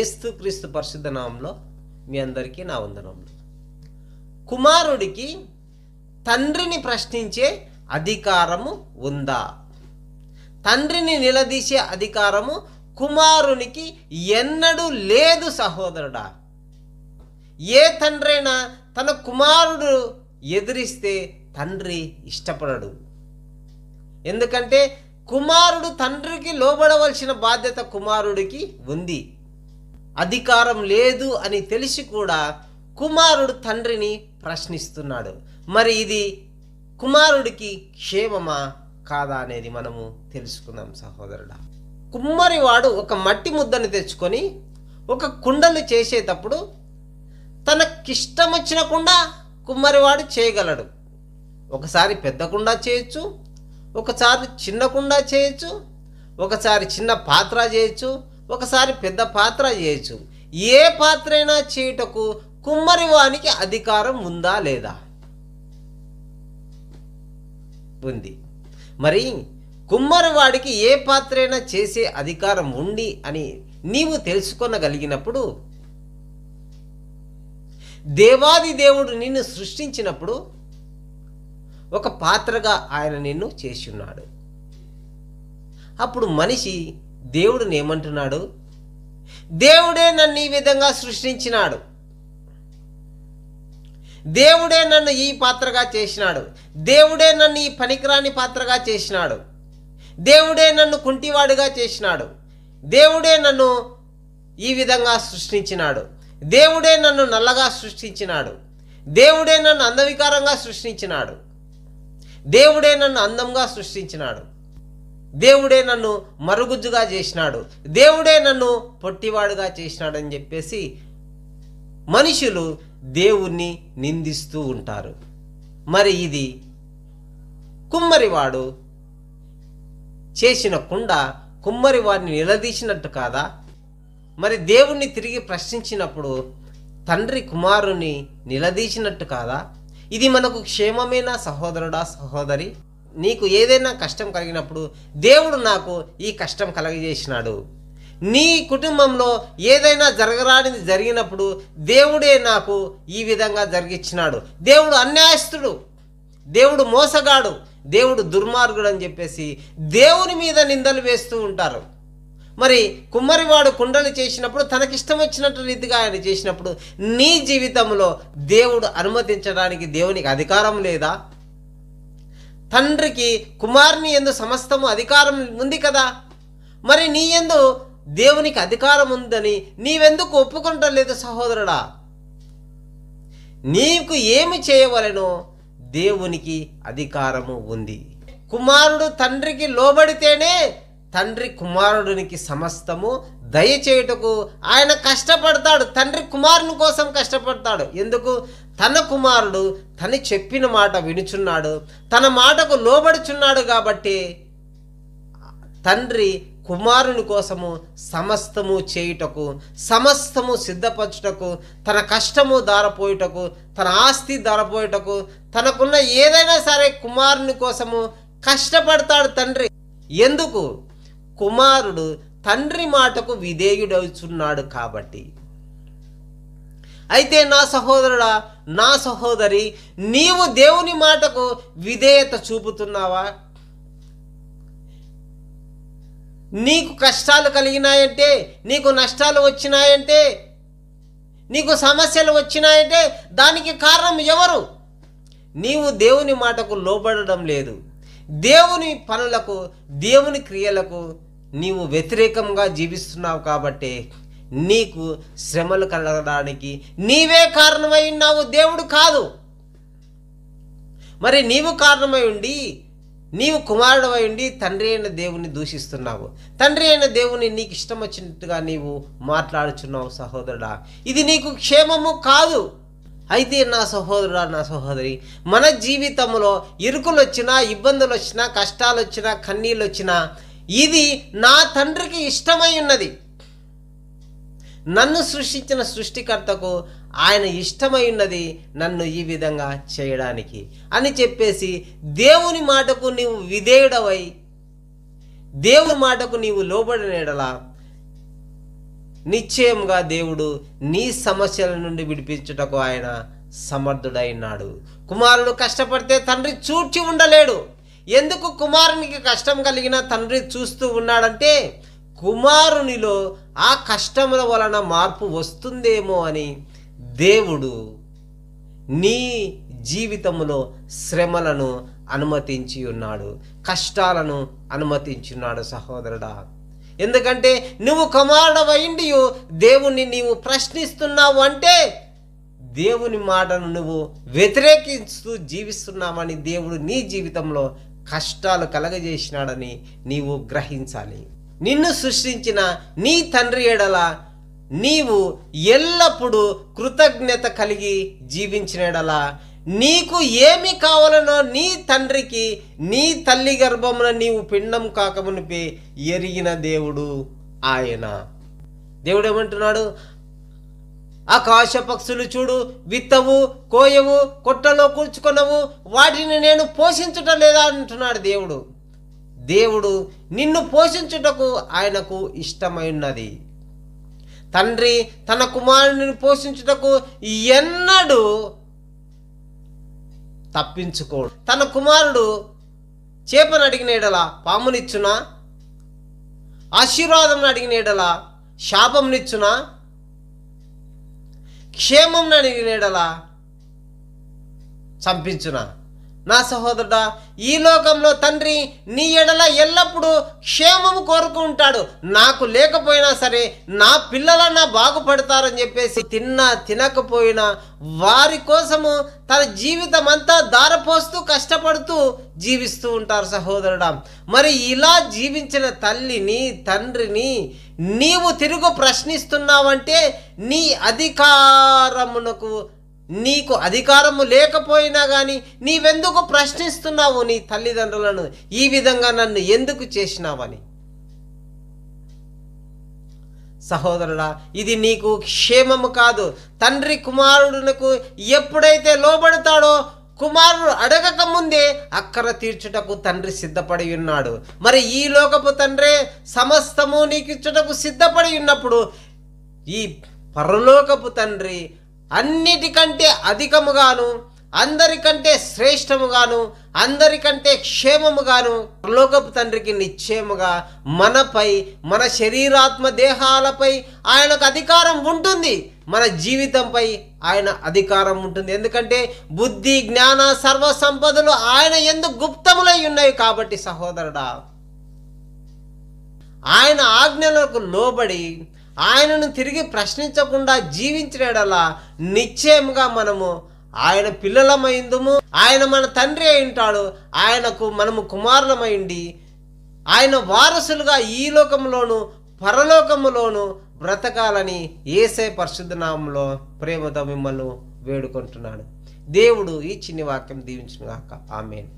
ఏస్తు క్రీస్తు పరిశుద్ధ నామంలో మీ అందరికీ నా వందనములు కుమారుడికి తండ్రిని ప్రశ్నించే అధికారము ఉందా తండ్రిని నిలదీసే అధికారము కుమారునికి ఎన్నడూ లేదు సహోదరుడా ఏ తండ్రైనా తన కుమారుడు ఎదిరిస్తే తండ్రి ఇష్టపడడు ఎందుకంటే కుమారుడు తండ్రికి లోబడవలసిన బాధ్యత కుమారుడికి ఉంది అధికారం లేదు అని తెలిసి కూడా కుమారుడు తండ్రిని ప్రశ్నిస్తున్నాడు మరి ఇది కుమారుడికి క్షేమమా కాదా అనేది మనము తెలుసుకుందాం సహోదరుడా కుమ్మరివాడు ఒక మట్టి ముద్దను తెచ్చుకొని ఒక కుండలు చేసేటప్పుడు తనకిష్టం వచ్చిన కుండ కుమ్మరివాడు చేయగలడు ఒకసారి పెద్ద కుండ చేయొచ్చు ఒకసారి చిన్న కుండ చేయొచ్చు ఒకసారి చిన్న పాత్ర చేయొచ్చు ఒకసారి పెద్ద పాత్ర చేయొచ్చు ఏ పాత్ర అయినా చేయుటకు కుమ్మరివానికి అధికారం ఉందా లేదా ఉంది మరి కుమ్మరివాడికి ఏ పాత్ర అయినా చేసే అధికారం ఉండి అని నీవు తెలుసుకొనగలిగినప్పుడు దేవాది దేవుడు నిన్ను సృష్టించినప్పుడు ఒక పాత్రగా ఆయన నిన్ను చేసి ఉన్నాడు అప్పుడు మనిషి దేవుడు ఏమంటున్నాడు దేవుడే నన్ను ఈ విధంగా సృష్టించినాడు దేవుడే నన్ను ఈ పాత్రగా చేసినాడు దేవుడే నన్ను ఈ పనికిరాని పాత్రగా చేసినాడు దేవుడే నన్ను కుంటివాడుగా చేసినాడు దేవుడే నన్ను ఈ విధంగా సృష్టించినాడు దేవుడే నన్ను నల్లగా సృష్టించినాడు దేవుడే నన్ను అందవికారంగా సృష్టించినాడు దేవుడే నన్ను అందంగా సృష్టించినాడు దేవుడే నన్ను మరుగుజ్జుగా చేసినాడు దేవుడే నన్ను పొట్టివాడుగా చేసినాడు అని చెప్పేసి మనుషులు దేవుణ్ణి నిందిస్తూ ఉంటారు మరి ఇది కుమ్మరివాడు చేసిన కుండ కుమ్మరి వారిని నిలదీసినట్టు కాదా మరి దేవుణ్ణి తిరిగి ప్రశ్నించినప్పుడు తండ్రి కుమారుని నిలదీసినట్టు కాదా ఇది మనకు క్షేమమైన సహోదరుడా సహోదరి నీకు ఏదైనా కష్టం కలిగినప్పుడు దేవుడు నాకు ఈ కష్టం కలగజేసినాడు నీ కుటుంబంలో ఏదైనా జరగరానిది జరిగినప్పుడు దేవుడే నాకు ఈ విధంగా జరిగించినాడు దేవుడు అన్యాయస్తుడు దేవుడు మోసగాడు దేవుడు దుర్మార్గుడు అని చెప్పేసి దేవుని మీద నిందలు వేస్తూ ఉంటారు మరి కుమ్మరివాడు కుండలు చేసినప్పుడు తనకిష్టం వచ్చినట్టు రీతిగా ఆయన చేసినప్పుడు నీ జీవితంలో దేవుడు అనుమతించడానికి దేవునికి అధికారం లేదా తండ్రికి కుమారుని ఎందు సమస్తము అధికారం ఉంది కదా మరి నీ ఎందు దేవునికి అధికారం ఉందని నీవెందుకు ఒప్పుకుంటలేదు సహోదరుడా నీకు ఏమి చేయవలెనో దేవునికి అధికారము ఉంది కుమారుడు తండ్రికి లోబడితేనే తండ్రి కుమారుడునికి సమస్తము దయచేయుటకు ఆయన కష్టపడతాడు తండ్రి కుమారుని కోసం కష్టపడతాడు ఎందుకు తన కుమారుడు తను చెప్పిన మాట వినుచున్నాడు తన మాటకు లోబడుచున్నాడు కాబట్టి తండ్రి కుమారుని కోసము సమస్తము చేయుటకు సమస్తము సిద్ధపరచుటకు తన కష్టము దారపోయుటకు తన ఆస్తి దారపోయుటకు తనకున్న ఏదైనా సరే కుమారుని కోసము కష్టపడతాడు తండ్రి ఎందుకు కుమారుడు తండ్రి మాటకు విధేయుడవుచున్నాడు కాబట్టి అయితే నా సహోదరుడా నా సహోదరి నీవు దేవుని మాటకు విధేయత చూపుతున్నావా నీకు కష్టాలు కలిగినాయంటే నీకు నష్టాలు వచ్చినాయంటే నీకు సమస్యలు వచ్చినాయంటే దానికి కారణం ఎవరు నీవు దేవుని మాటకు లోబడడం లేదు దేవుని పనులకు దేవుని క్రియలకు నీవు వ్యతిరేకంగా జీవిస్తున్నావు కాబట్టి నీకు శ్రమలు కలగడానికి నీవే కారణమై ఉన్నావు దేవుడు కాదు మరి నీవు కారణమై ఉండి నీవు కుమారుడమై ఉండి తండ్రి అయిన దేవుని దూషిస్తున్నావు తండ్రి అయిన దేవుని నీకు ఇష్టం వచ్చినట్టుగా నీవు మాట్లాడుచున్నావు సహోదరుడా ఇది నీకు క్షేమము కాదు అయితే నా సహోదరుడా నా సహోదరి మన జీవితంలో ఇరుకులు వచ్చినా ఇబ్బందులు వచ్చినా కష్టాలు వచ్చినా కన్నీళ్ళు వచ్చినా ఇది నా తండ్రికి ఇష్టమై ఉన్నది నన్ను సృష్టించిన సృష్టికర్తకు ఆయన ఇష్టమై ఉన్నది నన్ను ఈ విధంగా చేయడానికి అని చెప్పేసి దేవుని మాటకు నీవు విధేయుడవై దేవుని మాటకు నీవు లోబడినలా నిశ్చయంగా దేవుడు నీ సమస్యల నుండి విడిపించుటకు ఆయన సమర్థుడైనాడు కుమారుడు కష్టపడితే తండ్రి చూడ్చి ఉండలేడు ఎందుకు కుమారునికి కష్టం కలిగిన తండ్రి చూస్తూ ఉన్నాడంటే కుమారునిలో ఆ కష్టముల వలన మార్పు వస్తుందేమో అని దేవుడు నీ జీవితంలో శ్రమలను అనుమతించి ఉన్నాడు కష్టాలను అనుమతించున్నాడు సహోదరుడా ఎందుకంటే నువ్వు కుమారుడవైండి దేవుణ్ణి నీవు ప్రశ్నిస్తున్నావు అంటే దేవుని మాటను నువ్వు వ్యతిరేకిస్తూ జీవిస్తున్నామని దేవుడు నీ జీవితంలో కష్టాలు కలగజేసినాడని నీవు గ్రహించాలి నిన్ను సృష్టించిన నీ తండ్రి ఎడల నీవు ఎల్లప్పుడూ కృతజ్ఞత కలిగి జీవించిన ఎడల నీకు ఏమి కావాలనో నీ తండ్రికి నీ తల్లి గర్భమున నీవు పిండం కాకమునిపి ఎరిగిన దేవుడు ఆయన దేవుడు ఏమంటున్నాడు ఆకాశ పక్షులు చూడు విత్తవు కోయవు కొట్టలో కూర్చుకున్నవు వాటిని నేను పోషించుట లేదా అంటున్నాడు దేవుడు దేవుడు నిన్ను పోషించుటకు ఆయనకు ఇష్టమైనది తండ్రి తన కుమారుని పోషించుటకు ఎన్నడూ తప్పించుకోడు తన కుమారుడు చేపను అడిగిన ఎడల పామునిచ్చునా ఆశీర్వాదం అడిగిన ఎడల శాపంనిచ్చునా క్షేమం నీడలా చంపించున నా సహోదరుడా ఈ లోకంలో తండ్రి నీ ఎడల ఎల్లప్పుడూ క్షేమము కోరుకుంటాడు నాకు లేకపోయినా సరే నా పిల్లలన్నా బాగుపడతారని చెప్పేసి తిన్నా తినకపోయినా వారి కోసము తన జీవితం అంతా దారపోస్తూ కష్టపడుతూ జీవిస్తూ ఉంటారు సహోదరుడా మరి ఇలా జీవించిన తల్లిని తండ్రిని నీవు తిరుగు ప్రశ్నిస్తున్నావంటే నీ అధికారమునకు నీకు అధికారము లేకపోయినా కానీ నీవెందుకు ప్రశ్నిస్తున్నావు నీ తల్లిదండ్రులను ఈ విధంగా నన్ను ఎందుకు చేసినావని సహోదరుడా ఇది నీకు క్షేమము కాదు తండ్రి కుమారుడునకు ఎప్పుడైతే లోబడతాడో కుమారుడు అడగక ముందే అక్కర తీర్చుటకు తండ్రి సిద్ధపడి ఉన్నాడు మరి ఈ లోకపు తండ్రే సమస్తము ఇచ్చుటకు సిద్ధపడి ఉన్నప్పుడు ఈ పరలోకపు తండ్రి అన్నిటికంటే అధికముగాను అందరికంటే శ్రేష్టముగాను అందరికంటే క్షేమముగాను పరలోకపు తండ్రికి నిశ్చయముగా మనపై మన శరీరాత్మ దేహాలపై ఆయనకు అధికారం ఉంటుంది మన జీవితంపై ఆయన అధికారం ఉంటుంది ఎందుకంటే బుద్ధి జ్ఞాన సర్వ సంపదలు ఆయన ఎందుకు గుప్తములై ఉన్నాయి కాబట్టి సహోదరుడా ఆయన ఆజ్ఞలకు లోబడి ఆయనను తిరిగి ప్రశ్నించకుండా జీవించడలా నిశ్చయముగా మనము ఆయన పిల్లలమైందుము ఆయన మన తండ్రి ఉంటాడు ఆయనకు మనము కుమారులమైండి ఆయన వారసులుగా ఈ లోకంలోను పరలోకములోను బ్రతకాలని ఏసై పరిశుద్ధనామంలో ప్రేమతో మిమ్మల్ని వేడుకుంటున్నాను దేవుడు ఈ చిన్ని వాక్యం దీవించుగాక ఆమెను